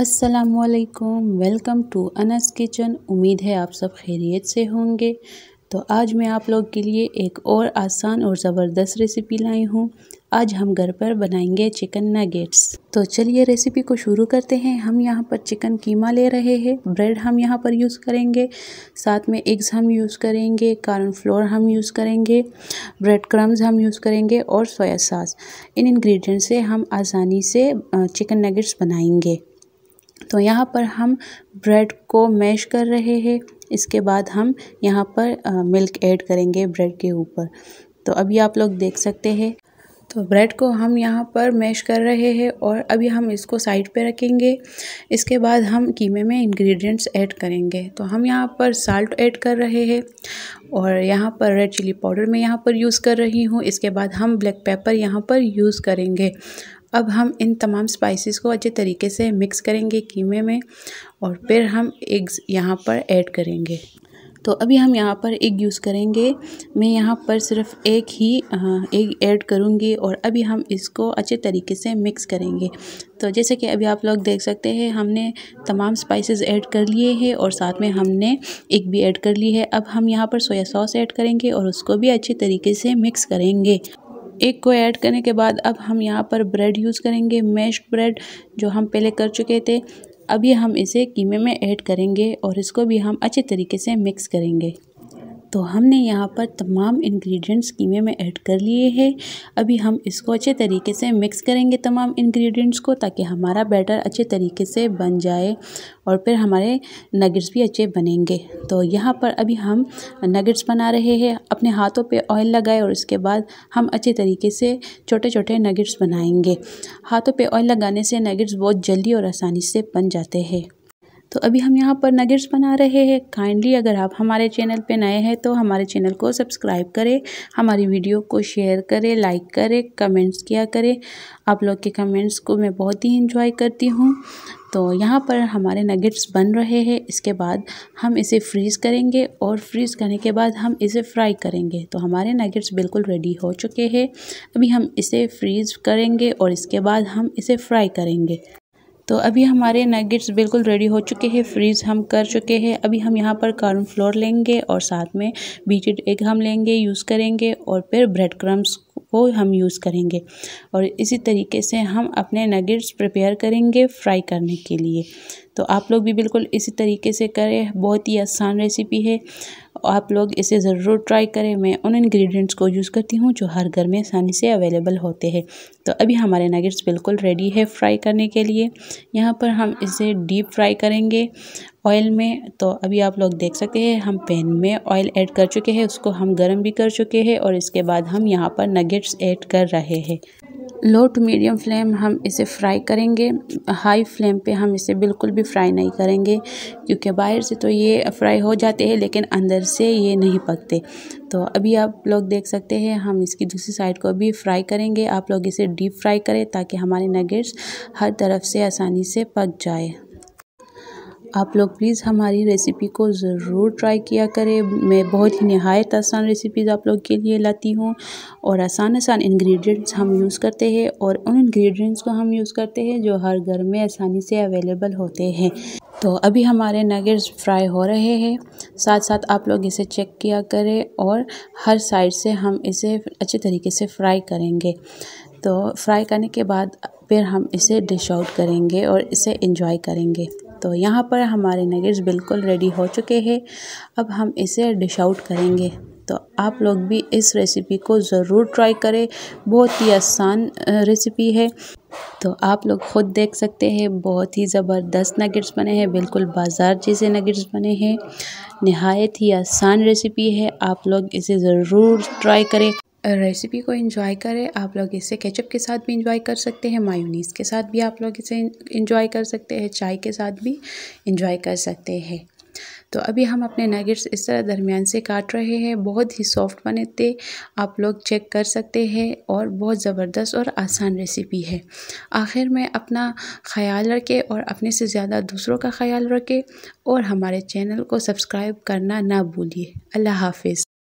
असलकम welcome to Anas kitchen उम्मीद है आप सब खैरियत से होंगे तो आज मैं आप लोग के लिए एक और आसान और ज़बरदस्त रेसिपी लाई हूँ आज हम घर पर बनाएंगे चिकन नगेट्स तो चलिए रेसिपी को शुरू करते हैं हम यहाँ पर चिकन कीमा ले रहे हैं ब्रेड हम यहाँ पर यूज़ करेंगे साथ में एग्स हम यूज़ करेंगे कारन फ्लोर हम यूज़ करेंगे ब्रेड क्रम्स हम यूज़ करेंगे और सोया सास इन इंग्रेडिएंट से हम आसानी से चिकन नगेट्स बनाएंगे तो यहाँ पर हम ब्रेड को मैश कर रहे हैं इसके बाद हम यहाँ पर मिल्क ऐड करेंगे ब्रेड के ऊपर तो अभी आप लोग देख सकते हैं तो ब्रेड को हम यहाँ पर मैश कर रहे हैं और अभी हम इसको साइड पे रखेंगे इसके बाद हम कीमे में इंग्रेडिएंट्स ऐड करेंगे तो हम यहाँ पर साल्ट ऐड कर रहे हैं और यहाँ पर रेड चिली पाउडर मैं यहाँ पर यूज़ कर रही हूँ इसके बाद हम ब्लैक पेपर यहाँ पर यूज़ करेंगे अब हम इन तमाम स्पाइसेस को अच्छे तरीके से मिक्स करेंगे कीमे में और फिर हम एग्स यहाँ पर ऐड करेंगे तो अभी हम यहाँ पर एग यूज़ करेंगे मैं यहाँ पर सिर्फ एक ही एग हाँ, ऐड करूँगी और अभी हम इसको अच्छे तरीके से मिक्स करेंगे तो जैसे कि अभी आप लोग देख सकते हैं हमने तमाम स्पाइसेस ऐड कर लिए हैं और साथ में हमने एग भी ऐड कर ली है अब हम यहाँ पर सोया सॉस ऐड करेंगे और उसको भी अच्छे तरीके से मिक्स करेंगे एक को ऐड करने के बाद अब हम यहाँ पर ब्रेड यूज़ करेंगे मैश ब्रेड जो हम पहले कर चुके थे अभी हम इसे कीमे में ऐड करेंगे और इसको भी हम अच्छे तरीके से मिक्स करेंगे तो हमने यहाँ पर तमाम इंग्रेडिएंट्स कीमे में ऐड कर लिए हैं अभी हम इसको अच्छे तरीके से मिक्स करेंगे तमाम इंग्रेडिएंट्स को ताकि हमारा बैटर अच्छे तरीके से बन जाए और फिर हमारे नगेट्स भी अच्छे बनेंगे तो यहाँ पर अभी हम नगेट्स बना रहे हैं अपने हाथों पे ऑयल लगाए और इसके बाद हम अच्छे तरीके से छोटे छोटे नगेट्स बनाएंगे हाथों पे ऑयल लगाने से नगेट्स बहुत जल्दी और आसानी से बन जाते हैं तो अभी हम यहाँ पर नगेट्स बना रहे हैं काइंडली अगर आप हमारे चैनल पे नए हैं तो हमारे चैनल को सब्सक्राइब करें हमारी वीडियो को शेयर करें लाइक करें कमेंट्स किया करें आप लोग के कमेंट्स को मैं बहुत ही इंजॉय करती हूँ तो यहाँ पर हमारे नगेट्स बन रहे हैं इसके बाद हम इसे फ्रीज़ करेंगे और फ्रीज़ करने के बाद हम इसे फ्राई करेंगे तो हमारे नगेट्स बिल्कुल रेडी हो चुके हैं अभी हम इसे फ्रीज़ करेंगे और इसके बाद हम इसे फ्राई करेंगे तो अभी हमारे नगेट्स बिल्कुल रेडी हो चुके हैं फ्रीज़ हम कर चुके हैं अभी हम यहाँ पर कार्न फ्लोर लेंगे और साथ में बीटेड एग हम लेंगे यूज़ करेंगे और फिर ब्रेड क्रम्स को हम यूज़ करेंगे और इसी तरीके से हम अपने नगेट्स प्रिपेयर करेंगे फ्राई करने के लिए तो आप लोग भी बिल्कुल इसी तरीके से करें बहुत ही आसान रेसिपी है आप लोग इसे ज़रूर ट्राई करें मैं उन इंग्रेडिएंट्स को यूज़ करती हूँ जो हर घर में आसानी से अवेलेबल होते हैं तो अभी हमारे नगेट्स बिल्कुल रेडी है फ्राई करने के लिए यहाँ पर हम इसे डीप फ्राई करेंगे ऑयल में तो अभी आप लोग देख सकते हैं हम पैन में ऑयल ऐड कर चुके हैं उसको हम गर्म भी कर चुके हैं और इसके बाद हम यहाँ पर नगेट्स ऐड कर रहे हैं लो टू मीडियम फ्लेम हम इसे फ्राई करेंगे हाई फ्लेम पे हम इसे बिल्कुल भी फ्राई नहीं करेंगे क्योंकि बाहर से तो ये फ्राई हो जाते हैं लेकिन अंदर से ये नहीं पकते तो अभी आप लोग देख सकते हैं हम इसकी दूसरी साइड को भी फ्राई करेंगे आप लोग इसे डीप फ्राई करें ताकि हमारे नगेट्स हर तरफ से आसानी से पक जाए आप लोग प्लीज़ हमारी रेसिपी को ज़रूर ट्राई किया करें मैं बहुत ही नहायत आसान रेसिपीज़ आप लोग के लिए लाती हूँ और आसान आसान इंग्रेडिएंट्स हम यूज़ करते हैं और उन इंग्रेडिएंट्स को हम यूज़ करते हैं जो हर घर में आसानी से अवेलेबल होते हैं तो अभी हमारे नगेट्स फ्राई हो रहे हैं साथ साथ आप लोग इसे चेक किया करें और हर साइड से हम इसे अच्छे तरीके से फ्राई करेंगे तो फ्राई करने के बाद फिर हम इसे डिश आउट करेंगे और इसे इंजॉय करेंगे तो यहाँ पर हमारे नगेट्स बिल्कुल रेडी हो चुके हैं अब हम इसे डिश आउट करेंगे तो आप लोग भी इस रेसिपी को ज़रूर ट्राई करें बहुत ही आसान रेसिपी है तो आप लोग ख़ुद देख सकते हैं बहुत ही ज़बरदस्त नगेट्स बने हैं बिल्कुल बाज़ार जैसे नगेट्स बने हैं नहायत ही आसान रेसिपी है आप लोग इसे ज़रूर ट्राई करें रेसिपी को इन्जॉय करें आप लोग इसे केचप के साथ भी इंजॉय कर सकते हैं मायूनीस के साथ भी आप लोग इसे इंजॉय कर सकते हैं चाय के साथ भी इंजॉय कर सकते हैं तो अभी हम अपने नगेट्स इस तरह दरमियान से काट रहे हैं बहुत ही सॉफ्ट बने थे आप लोग चेक कर सकते हैं और बहुत ज़बरदस्त और आसान रेसिपी है आखिर में अपना ख्याल रखें और अपने से ज़्यादा दूसरों का ख्याल रखें और हमारे चैनल को सब्सक्राइब करना ना भूलिए अल्लाह हाफ़